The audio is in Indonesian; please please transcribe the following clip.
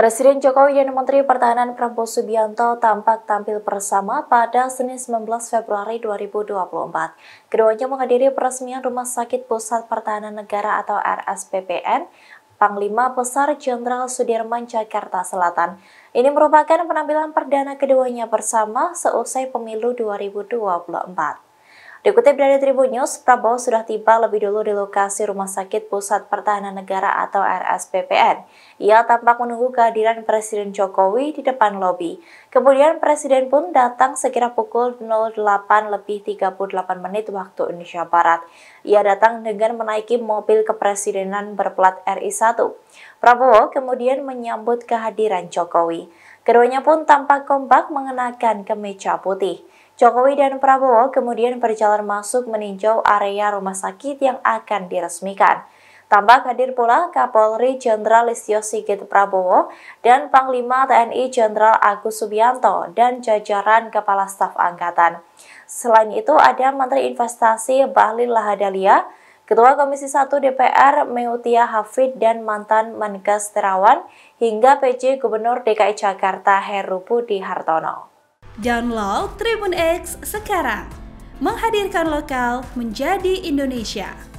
Presiden Jokowi dan Menteri Pertahanan Prabowo Subianto tampak tampil bersama pada Senin 19 Februari 2024. Keduanya menghadiri peresmian Rumah Sakit Pusat Pertahanan Negara atau RSPPN Panglima Besar Jenderal Sudirman Jakarta Selatan. Ini merupakan penampilan perdana keduanya bersama seusai pemilu 2024. Dikutip dari Tribun News, Prabowo sudah tiba lebih dulu di lokasi Rumah Sakit Pusat Pertahanan Negara atau RSPPN. Ia tampak menunggu kehadiran Presiden Jokowi di depan lobi. Kemudian Presiden pun datang sekira pukul 08 lebih 38 menit waktu Indonesia Barat. Ia datang dengan menaiki mobil kepresidenan berplat RI1. Prabowo kemudian menyambut kehadiran Jokowi. Keduanya pun tampak kompak mengenakan kemeja putih. Jokowi dan Prabowo kemudian berjalan masuk meninjau area rumah sakit yang akan diresmikan. Tampak hadir pula Kapolri Jenderal Listio Sigit Prabowo dan Panglima TNI Jenderal Agus Subianto dan jajaran Kepala Staf Angkatan. Selain itu ada Menteri Investasi Bahlil Lahadalia, Ketua Komisi 1 DPR Meutia Hafid dan mantan Menkes Terawan hingga PJ Gubernur DKI Jakarta Heru Budi Hartono. Download Tribun X sekarang, menghadirkan lokal menjadi Indonesia.